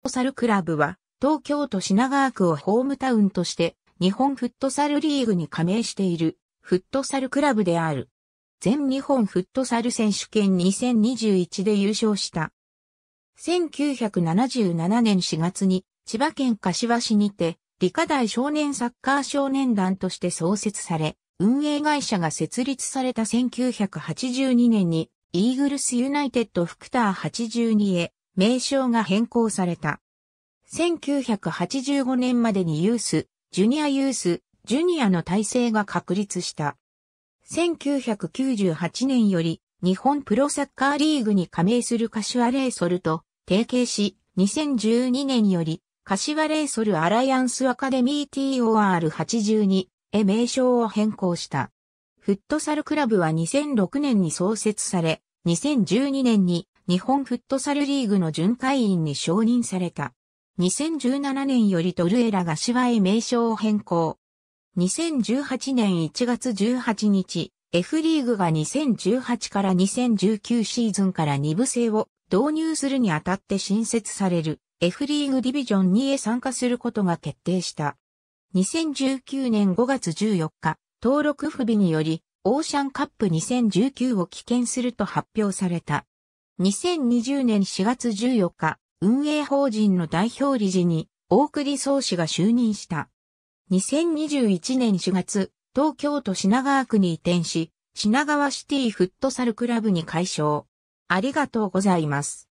ットサルクラブは、東京都品川区をホームタウンとして、日本フットサルリーグに加盟している、フットサルクラブである。全日本フットサル選手権2021で優勝した。1977年4月に、千葉県柏市にて、理科大少年サッカー少年団として創設され、運営会社が設立された1982年に、イーグルスユナイテッドフクター82へ名称が変更された。1985年までにユース、ジュニアユース、ジュニアの体制が確立した。1998年より日本プロサッカーリーグに加盟するカシュアレイソルと提携し、2012年よりカシュアレイソルアライアンスアカデミー TOR82 へ名称を変更した。フットサルクラブは2006年に創設され、2012年に日本フットサルリーグの巡回員に承認された。2017年よりトルエラがシワへ名称を変更。2018年1月18日、F リーグが2018から2019シーズンから2部制を導入するにあたって新設される F リーグディビジョン2へ参加することが決定した。2019年5月14日、登録不備により、オーシャンカップ2019を棄権すると発表された。2020年4月14日、運営法人の代表理事に、大栗総氏が就任した。2021年4月、東京都品川区に移転し、品川シティフットサルクラブに改称。ありがとうございます。